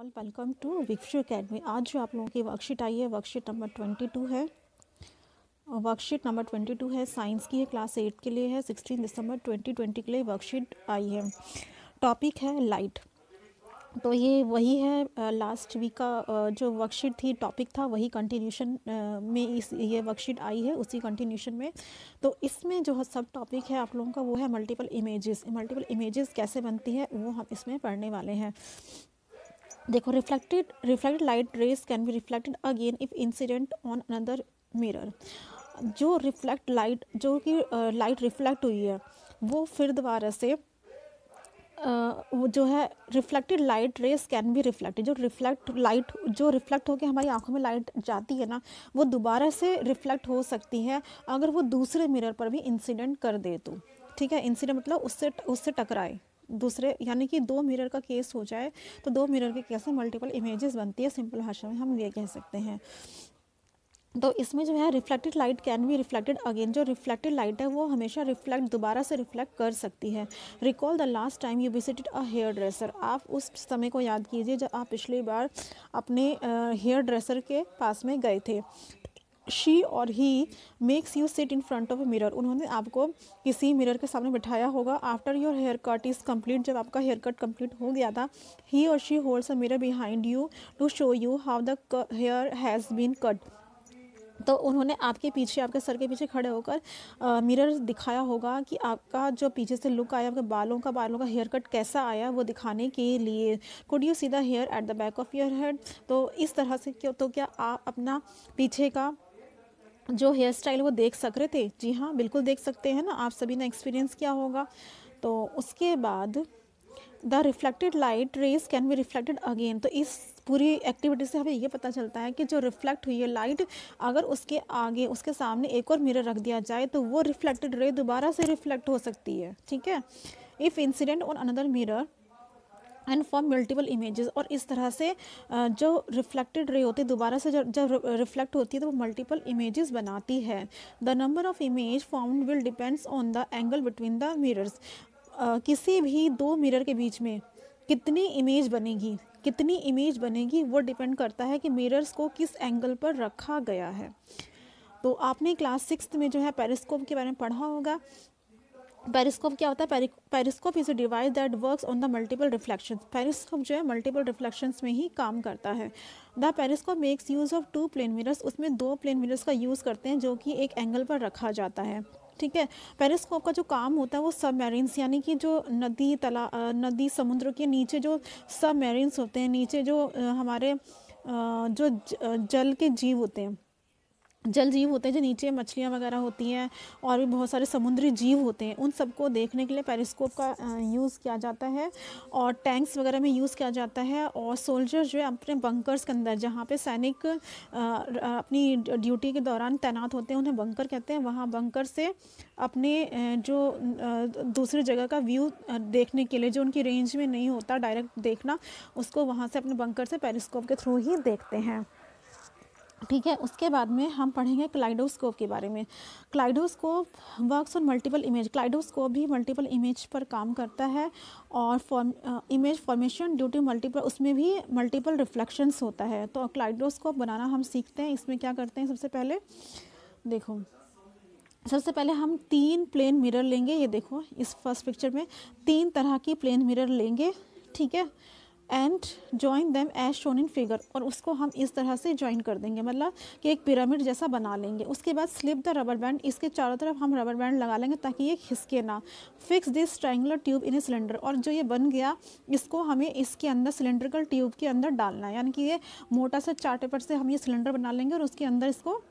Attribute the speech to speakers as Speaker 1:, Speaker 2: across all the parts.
Speaker 1: all welcome to Vikshu academy आज जो आप लोगों की वर्कशीट आई है वर्कशीट नंबर ट्वेंटी टू है वर्कशीट नंबर ट्वेंटी टू है साइंस की है क्लास एट के लिए है सिक्सटीन दिसंबर ट्वेंटी ट्वेंटी के लिए वर्कशीट आई है टॉपिक है लाइट तो ये वही है लास्ट वीक का जो वर्कशीट थी टॉपिक था वही कंटिन्यूशन में इस ये वर्कशीट आई है उसी कंटिन्यूशन में तो इसमें जो सब टॉपिक है आप लोगों का वो है मल्टीपल इमेजेस मल्टीपल इमेजेस कैसे बनती है वो हम इसमें पढ़ने वाले हैं देखो reflected reflected light rays can be reflected again if incident on another mirror जो रिफ्लेक्ट लाइट जो कि लाइट रिफ्लेक्ट हुई है वो फिर दोबारा से वो जो है reflected light rays can be reflected जो रिफ्लेक्ट लाइट जो रिफ्लेक्ट होकर हमारी आंखों में लाइट जाती है ना वो दोबारा से रिफ्लेक्ट हो सकती है अगर वो दूसरे मिरर पर भी इंसिडेंट कर दे तो ठीक है इंसिडेंट मतलब उससे उससे टकराए दूसरे यानी कि दो मिरर का केस हो जाए तो दो मिरर के केस में मल्टीपल इमेजेस बनती है सिंपल भाषा में हम ये कह सकते हैं तो इसमें जो है reflected light can be reflected again जो रिफ्लेक्टेड लाइट है वो हमेशा रिफ्लेक्ट दोबारा से रिफ्लेक्ट कर सकती है recall the last time you visited a hairdresser आप उस समय को याद कीजिए जब आप पिछली बार अपने हेयर ड्रेसर के पास में गए थे she or he makes you sit in front of mirror उन्होंने आपको किसी मिरर के सामने बिठाया होगा after your haircut is complete जब आपका हेयर कट कम्प्लीट हो गया था he or she holds a mirror behind you to show you how the hair has been cut तो उन्होंने आपके पीछे आपके सर के पीछे खड़े होकर मिरर दिखाया होगा कि आपका जो पीछे से लुक आया आपके बालों का बालों का हेयर कट कैसा आया वो दिखाने के लिए could you see the hair at the back of your head तो इस तरह से क्यों तो क्या आप अपना पीछे का जो हेयर स्टाइल वो देख सक रहे थे जी हाँ बिल्कुल देख सकते हैं ना आप सभी ने एक्सपीरियंस किया होगा तो उसके बाद the reflected light rays can be reflected again तो इस पूरी एक्टिविटी से हमें ये पता चलता है कि जो रिफ्लेक्ट हुई है लाइट अगर उसके आगे उसके सामने एक और मिरर रख दिया जाए तो वो रिफ्लेक्टेड रे दोबारा से रिफ्लेक्ट हो सकती है ठीक है if incident on another mirror and form multiple images और इस तरह से जो रिफ्लेक्टेड रे होती है दोबारा से जब जब रिफ्लेक्ट होती है तो वो मल्टीपल इमेजेस बनाती है the number of image found will depends on the angle between the mirrors किसी भी दो मिरर के बीच में कितनी इमेज बनेगी कितनी इमेज बनेगी वो डिपेंड करता है कि मिरर्स को किस एंगल पर रखा गया है तो आपने क्लास सिक्स में जो है पेरिस्कोप के बारे में पढ़ा होगा पेरिस्कोप क्या होता है periscope is a device that works on the multiple reflections periscope जो है मल्टीपल रिफ्लेक्शंस में ही काम करता है the periscope makes use of two plane mirrors उसमें दो प्लेन मिरर्स का यूज़ करते हैं जो कि एक एंगल पर रखा जाता है ठीक है पेरिस्कोप का जो काम होता है वो सब मेरीन्स यानी कि जो नदी तला नदी समुद्र के नीचे जो सब मेरीन्स होते हैं नीचे जो हमारे जो जल के जीव होते हैं जल जीव होते हैं जो नीचे मछलियाँ वगैरह होती हैं और भी बहुत सारे समुद्री जीव होते हैं उन सबको देखने के लिए पेरिस्कोप का यूज़ किया जाता है और टैंक्स वगैरह में यूज़ किया जाता है और सोल्जर जो है अपने बंकर्स के अंदर जहाँ पे सैनिक अपनी ड्यूटी के दौरान तैनात होते हैं उन्हें बंकर कहते हैं वहाँ बंकर से अपने जो दूसरे जगह का व्यू देखने के लिए जो उनकी रेंज में नहीं होता डायरेक्ट देखना उसको वहाँ से अपने बंकर से पेरिस्कोप के थ्रू ही देखते हैं ठीक है उसके बाद में हम पढ़ेंगे क्लाइडोस्कोप के बारे में kaleidoscope works on multiple image kaleidoscope भी मल्टीपल इमेज पर काम करता है और form image formation due to multiple उसमें भी मल्टीपल रिफ्लेक्शंस होता है तो क्लाइडोस्कोप बनाना हम सीखते हैं इसमें क्या करते हैं सबसे पहले देखो सबसे पहले हम तीन प्लेन मिरर लेंगे ये देखो इस फर्स्ट पिक्चर में तीन तरह की प्लेन मिरर लेंगे ठीक है and join them as shown in figure और उसको हम इस तरह से ज्वाइन कर देंगे मतलब कि एक पिरामिड जैसा बना लेंगे उसके बाद स्लिप द रबर बैंड इसके चारों तरफ हम रबर बैंड लगा लेंगे ताकि ये खिसके ना fix this triangular tube in a cylinder और जो ये बन गया इसको हमें इसके अंदर सिलेंड्रिकल ट्यूब के अंदर डालना है यानी कि ये मोटा सा चार पेपर से हम ये सिलेंडर बना लेंगे और उसके अंदर इसको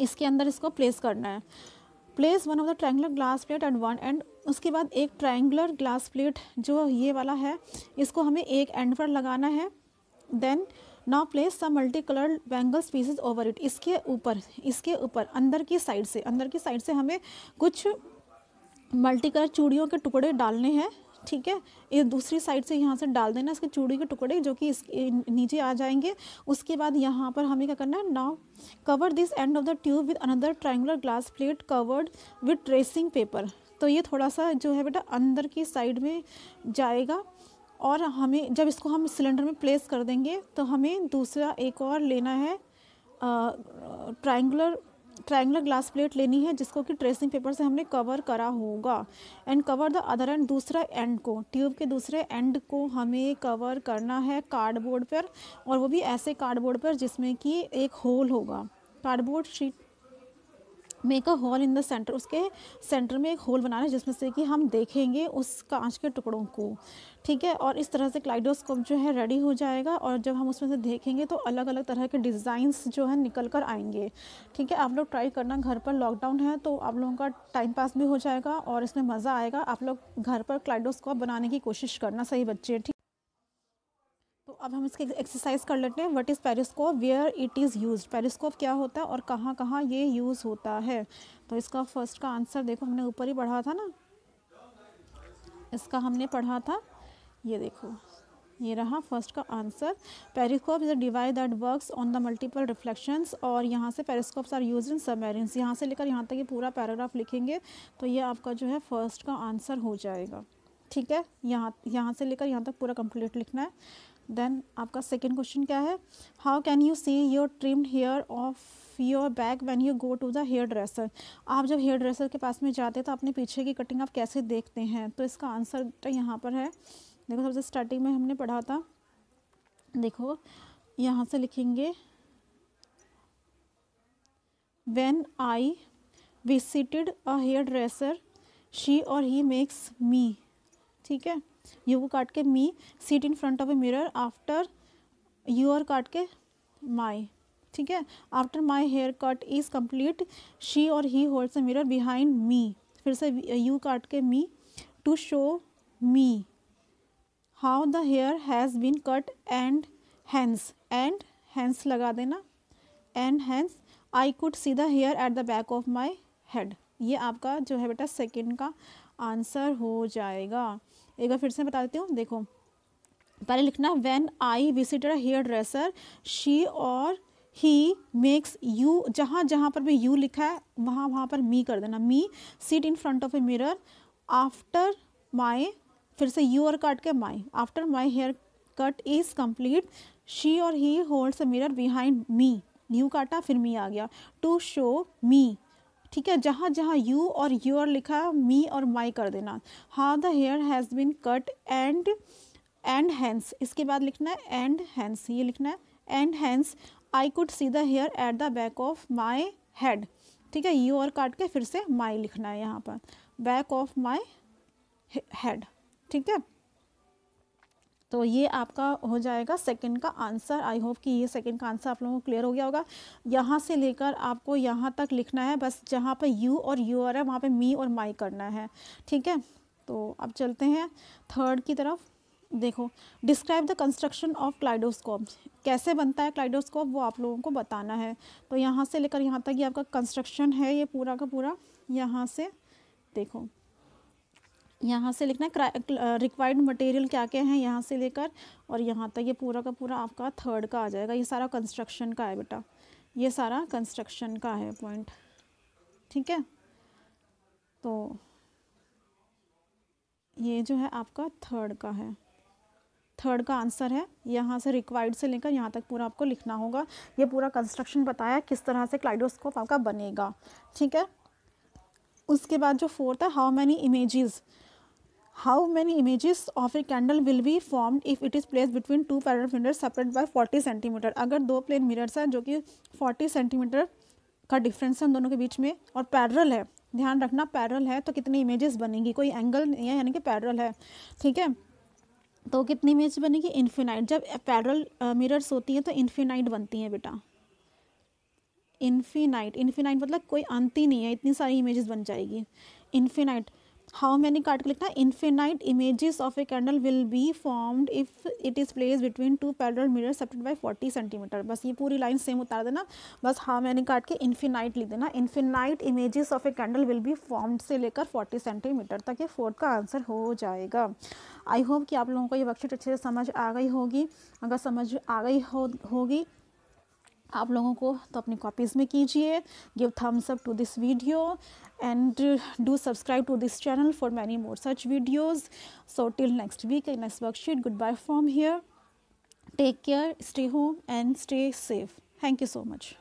Speaker 1: इसके अंदर इसको प्लेस करना है place one of the triangular glass plate and one end उसके बाद एक ट्रायंगुलर ग्लास प्लेट जो ये वाला है इसको हमें एक एंड पर लगाना है then now place some multi colour bangle pieces over it इसके ऊपर इसके ऊपर अंदर की साइड से अंदर की साइड से हमें कुछ मल्टी कलर चूड़ियों के टुकड़े डालने हैं ठीक है ये दूसरी साइड से यहाँ से डाल देना इसके चूड़ी के टुकड़े जो कि इस नीचे आ जाएंगे उसके बाद यहाँ पर हमें क्या करना है now cover this end of the tube with another triangular glass plate covered with tracing paper तो ये थोड़ा सा जो है बेटा अंदर की साइड में जाएगा और हमें जब इसको हम सिलेंडर में प्लेस कर देंगे तो हमें दूसरा एक और लेना है ट्राइंगुलर ट्रायंगुलर ग्लास प्लेट लेनी है जिसको कि ट्रेसिंग पेपर से हमने कवर करा होगा and cover the other end दूसरा एंड को ट्यूब के दूसरे एंड को हमें कवर करना है कार्डबोर्ड पर और वो भी ऐसे कार्डबोर्ड पर जिसमें कि एक होल होगा cardboard sheet make a hole in the centre उसके सेंटर में एक होल बनाना है जिसमें से कि हम देखेंगे उस कांच के टुकड़ों को ठीक है और इस तरह से क्लाइडोस्कोप जो है रेडी हो जाएगा और जब हम उसमें से देखेंगे तो अलग अलग तरह के डिज़ाइंस जो है निकल कर आएंगे ठीक है आप लोग ट्राई करना घर पर लॉकडाउन है तो आप लोगों का टाइम पास भी हो जाएगा और इसमें मज़ा आएगा आप लोग घर पर क्लाइडोस्कोप बनाने की कोशिश करना सही बच्चे ठीक अब हम इसके एक्सरसाइज कर लेते हैं what is periscope where it is use periscope क्या होता है और कहाँ कहाँ ये यूज़ होता है तो इसका फर्स्ट का आंसर देखो हमने ऊपर ही पढ़ा था ना इसका हमने पढ़ा था ये देखो ये रहा फर्स्ट का answer periscope is a device that works on the multiple reflections और यहाँ से पेरिस्कोप्स आर यूज इन सबमेरिन्स यहाँ से लेकर यहाँ तक ये पूरा पैराग्राफ लिखेंगे तो ये आपका जो है फर्स्ट का आंसर हो जाएगा ठीक है यहाँ यहाँ से लेकर यहाँ तक पूरा कंप्लीट लिखना है देन आपका सेकेंड क्वेश्चन क्या है how can you see your trimmed hair of your back when you go to the hairdresser आप जब हेयर ड्रेसर के पास में जाते हैं तो अपने पीछे की कटिंग आप कैसे देखते हैं तो इसका आंसर तो यहाँ पर है देखो सबसे स्टार्टिंग में हमने पढ़ा था देखो यहाँ से लिखेंगे I visited a hairdresser she or he makes me ठीक है यू काट के me sit in front of a mirror after you और काट के माई ठीक है after my haircut is complete she or he holds a mirror behind me फिर से यू काट के me to show me how the hair has been cut and hence and hence लगा देना and hence I could see the hair at the back of my head ये आपका जो है बेटा सेकेंड का आंसर हो जाएगा एक बार फिर से बता देती हूँ देखो पहले लिखना when I visitor hairdresser she or he makes you जहाँ जहाँ पर भी यू लिखा है वहाँ वहाँ पर मी कर देना me sit in front of a mirror after my फिर से यू और कट के my after my haircut is complete she or he holds a mirror behind me you काटा फिर मी आ गया टू शो मी ठीक है जहाँ जहाँ यू और योर लिखा मी और माई कर देना हाँ the hair has been cut and and hence इसके बाद लिखना है एंड हैंस ये लिखना है and hence I could see the hair at the back of my head ठीक है यू और काट के फिर से माई लिखना है यहाँ पर बैक ऑफ माई हेड ठीक है तो ये आपका हो जाएगा सेकंड का आंसर आई होप कि ये सेकंड का आंसर आप लोगों को क्लियर हो गया होगा यहाँ से लेकर आपको यहाँ तक लिखना है बस जहाँ पर यू और यू आर है वहाँ पर मी और माई करना है ठीक है तो अब चलते हैं थर्ड की तरफ देखो describe the construction of kaleidoscope कैसे बनता है क्लाइडोस्कोप वो आप लोगों को बताना है तो यहाँ से लेकर यहाँ तक ये यह आपका कंस्ट्रक्शन है ये पूरा का पूरा यहाँ से देखो यहाँ से लिखना है रिक्वायर्ड मटेरियल क्या क्या है यहाँ से लेकर और यहाँ तक ये पूरा का पूरा आपका थर्ड का आ जाएगा ये सारा कंस्ट्रक्शन का है बेटा ये सारा कंस्ट्रक्शन का है पॉइंट ठीक है तो ये जो है आपका थर्ड का है थर्ड का आंसर है यहाँ से रिक्वायर्ड से लेकर यहाँ तक पूरा आपको लिखना होगा ये पूरा कंस्ट्रक्शन बताया किस तरह से क्लाइडोस्कोप आपका बनेगा ठीक है उसके बाद जो फोर्थ है how many images how many image of a candle will be formed if it is place between two parallel mirrors separate by forty centimetre अगर दो प्लेन मिरर्स हैं जो कि फोर्टी सेंटीमीटर का डिफरेंस है दोनों के बीच में और पैरल है ध्यान रखना पैरल है तो कितनी इमेजेस बनेंगी कोई एंगल नहीं है यानी कि पैरल है ठीक है तो कितनी इमेज बनेगी इन्फिनाइट जब पैरल मिरर्स होती हैं तो इन्फिनाइट बनती हैं बेटा इन्फिनाइट इन्फिनाइट मतलब कोई अंत ही नहीं है इतनी सारी इमेजेस बन जाएगी इन्फिनाइट हाउ मैनी कार्ड को लिखना है infinite images of a candle will be formed if it is place between two parallel mirror separated by forty centimetre बस ये पूरी लाइन सेम उतार देना बस हाउ मैनी कार्ड के इन्फिनाइट लिख देना infinite images of a candle will be formed से लेकर फोर्टी सेंटीमीटर तक ये फोर्थ का आंसर हो जाएगा आई होप कि आप लोगों को ये वर्कशीट अच्छे से समझ आ गई होगी अगर समझ आ गई होगी आप लोगों को तो अपनी कॉपीज़ में कीजिए give thumbs up to this video and do subscribe to this channel for many more such videos so till next week in next worksheet goodbye from here take care stay home and stay safe thank you so much